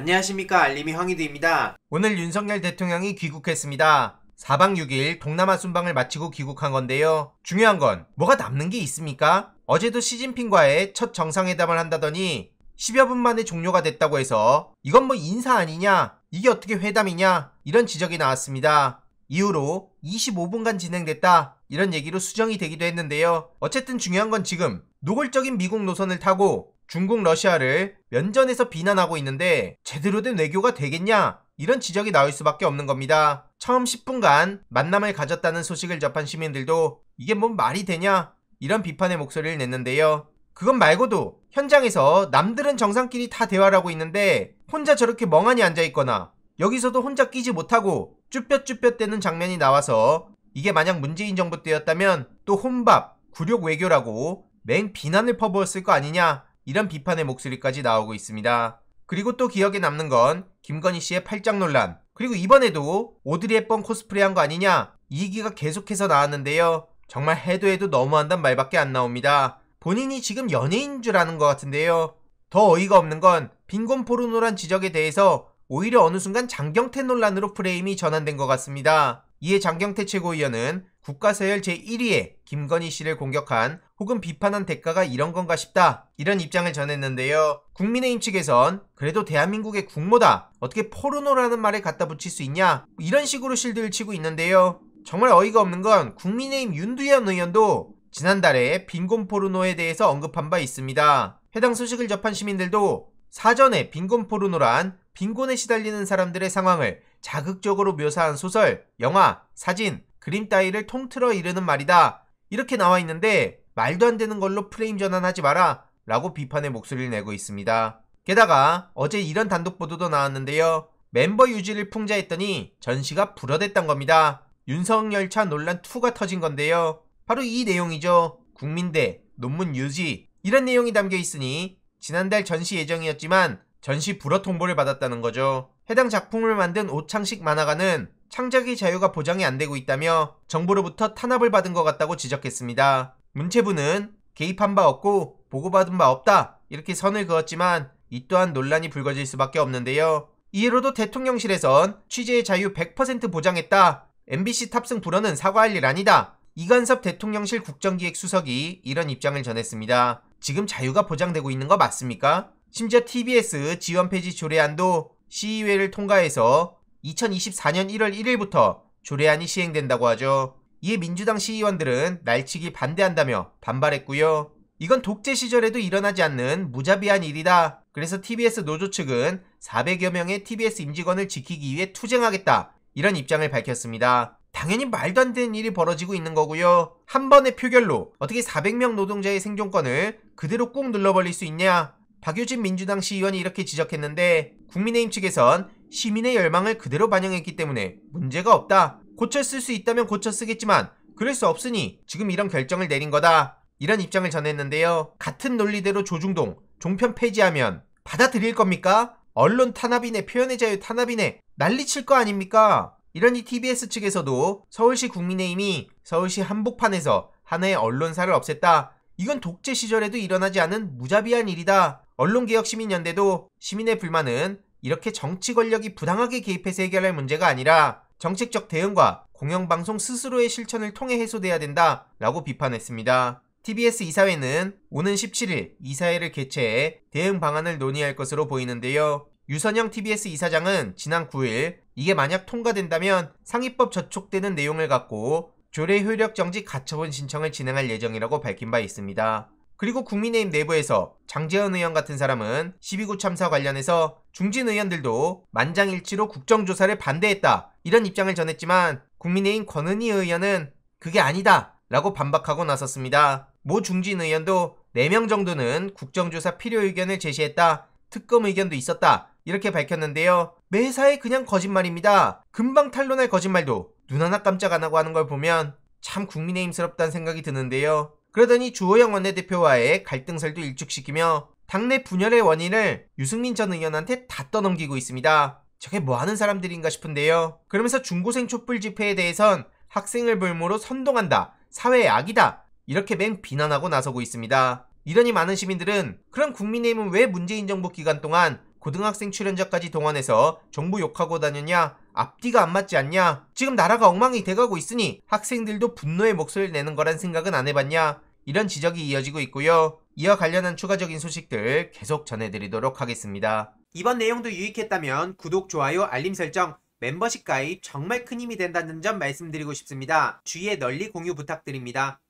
안녕하십니까 알림이 황희드입니다. 오늘 윤석열 대통령이 귀국했습니다. 4박 6일 동남아 순방을 마치고 귀국한 건데요. 중요한 건 뭐가 남는 게 있습니까? 어제도 시진핑과의 첫 정상회담을 한다더니 10여 분 만에 종료가 됐다고 해서 이건 뭐 인사 아니냐? 이게 어떻게 회담이냐? 이런 지적이 나왔습니다. 이후로 25분간 진행됐다. 이런 얘기로 수정이 되기도 했는데요. 어쨌든 중요한 건 지금 노골적인 미국 노선을 타고 중국 러시아를 면전에서 비난하고 있는데 제대로 된 외교가 되겠냐 이런 지적이 나올 수밖에 없는 겁니다. 처음 10분간 만남을 가졌다는 소식을 접한 시민들도 이게 뭔 말이 되냐 이런 비판의 목소리를 냈는데요. 그건 말고도 현장에서 남들은 정상끼리 다 대화를 하고 있는데 혼자 저렇게 멍하니 앉아있거나 여기서도 혼자 끼지 못하고 쭈뼛쭈뼛대는 장면이 나와서 이게 만약 문재인 정부 때였다면 또 혼밥, 굴욕 외교라고 맹 비난을 퍼부었을 거 아니냐 이런 비판의 목소리까지 나오고 있습니다. 그리고 또 기억에 남는 건 김건희 씨의 팔짱 논란. 그리고 이번에도 오드리 헵번 코스프레 한거 아니냐? 이 얘기가 계속해서 나왔는데요. 정말 해도 해도 너무한단 말밖에 안 나옵니다. 본인이 지금 연예인 줄 아는 것 같은데요. 더 어이가 없는 건 빈곤 포르노란 지적에 대해서 오히려 어느 순간 장경태 논란으로 프레임이 전환된 것 같습니다. 이에 장경태 최고위원은 국가서열 제1위에 김건희 씨를 공격한 혹은 비판한 대가가 이런 건가 싶다. 이런 입장을 전했는데요. 국민의힘 측에선 그래도 대한민국의 국모다. 어떻게 포르노라는 말에 갖다 붙일 수 있냐? 이런 식으로 실드를 치고 있는데요. 정말 어이가 없는 건 국민의힘 윤두현 의원도 지난달에 빈곤 포르노에 대해서 언급한 바 있습니다. 해당 소식을 접한 시민들도 사전에 빈곤 포르노란 빈곤에 시달리는 사람들의 상황을 자극적으로 묘사한 소설, 영화, 사진, 그림 따위를 통틀어 이르는 말이다. 이렇게 나와 있는데 말도 안 되는 걸로 프레임 전환하지 마라 라고 비판의 목소리를 내고 있습니다. 게다가 어제 이런 단독 보도도 나왔는데요. 멤버 유지를 풍자했더니 전시가 불어댔단 겁니다. 윤석열차 논란 2가 터진 건데요. 바로 이 내용이죠. 국민대, 논문 유지 이런 내용이 담겨 있으니 지난달 전시 예정이었지만 전시 불어 통보를 받았다는 거죠. 해당 작품을 만든 오창식 만화가는 창작의 자유가 보장이 안 되고 있다며 정부로부터 탄압을 받은 것 같다고 지적했습니다. 문체부는 개입한 바 없고 보고받은 바 없다 이렇게 선을 그었지만 이 또한 논란이 불거질 수밖에 없는데요. 이에로도 대통령실에선 취재의 자유 100% 보장했다. MBC 탑승 불허는 사과할 일 아니다. 이간섭 대통령실 국정기획수석이 이런 입장을 전했습니다. 지금 자유가 보장되고 있는 거 맞습니까? 심지어 TBS 지원 폐지 조례안도 시의회를 통과해서 2024년 1월 1일부터 조례안이 시행된다고 하죠. 이에 민주당 시의원들은 날치기 반대한다며 반발했고요. 이건 독재 시절에도 일어나지 않는 무자비한 일이다. 그래서 TBS 노조 측은 400여 명의 TBS 임직원을 지키기 위해 투쟁하겠다. 이런 입장을 밝혔습니다. 당연히 말도 안 되는 일이 벌어지고 있는 거고요. 한 번의 표결로 어떻게 400명 노동자의 생존권을 그대로 꾹 눌러버릴 수 있냐? 박유진 민주당 시의원이 이렇게 지적했는데 국민의힘 측에선 시민의 열망을 그대로 반영했기 때문에 문제가 없다. 고쳐 쓸 수 있다면 고쳐 쓰겠지만 그럴 수 없으니 지금 이런 결정을 내린 거다. 이런 입장을 전했는데요. 같은 논리대로 조중동 종편 폐지하면 받아들일 겁니까? 언론 탄압이네 표현의 자유 탄압이네 난리칠 거 아닙니까? 이러니 TBS 측에서도 서울시 국민의힘이 서울시 한복판에서 하나의 언론사를 없앴다. 이건 독재 시절에도 일어나지 않은 무자비한 일이다. 언론개혁시민연대도 시민의 불만은 이렇게 정치 권력이 부당하게 개입해서 해결할 문제가 아니라 정책적 대응과 공영방송 스스로의 실천을 통해 해소돼야 된다 라고 비판했습니다. TBS 이사회는 오는 17일 이사회를 개최해 대응 방안을 논의할 것으로 보이는데요. 유선영 TBS 이사장은 지난 9일 이게 만약 통과된다면 상위법 저촉되는 내용을 갖고 조례 효력 정지 가처분 신청을 진행할 예정이라고 밝힌 바 있습니다. 그리고 국민의힘 내부에서 장재현 의원 같은 사람은 12구 참사 관련해서 중진 의원들도 만장일치로 국정조사를 반대했다 이런 입장을 전했지만 국민의힘 권은희 의원은 그게 아니다 라고 반박하고 나섰습니다. 모 중진 의원도 4명 정도는 국정조사 필요 의견을 제시했다 특검 의견도 있었다 이렇게 밝혔는데요. 매사에 그냥 거짓말입니다. 금방 탄론할 거짓말도 눈 하나 깜짝 안 하고 하는 걸 보면 참 국민의힘스럽다는 생각이 드는데요. 그러더니 주호영 원내대표와의 갈등설도 일축시키며 당내 분열의 원인을 유승민 전 의원한테 다 떠넘기고 있습니다. 저게 뭐 하는 사람들인가 싶은데요. 그러면서 중고생 촛불 집회에 대해선 학생을 볼모로 선동한다, 사회의 악이다, 이렇게 맹 비난하고 나서고 있습니다. 이러니 많은 시민들은 그런 국민의힘은 왜 문재인 정부 기간 동안 고등학생 출연자까지 동원해서 정부 욕하고 다녔냐? 앞뒤가 안 맞지 않냐? 지금 나라가 엉망이 돼가고 있으니 학생들도 분노의 목소리를 내는 거란 생각은 안 해봤냐? 이런 지적이 이어지고 있고요. 이와 관련한 추가적인 소식들 계속 전해드리도록 하겠습니다. 이번 내용도 유익했다면 구독, 좋아요, 알림 설정, 멤버십 가입 정말 큰 힘이 된다는 점 말씀드리고 싶습니다. 주위에 널리 공유 부탁드립니다.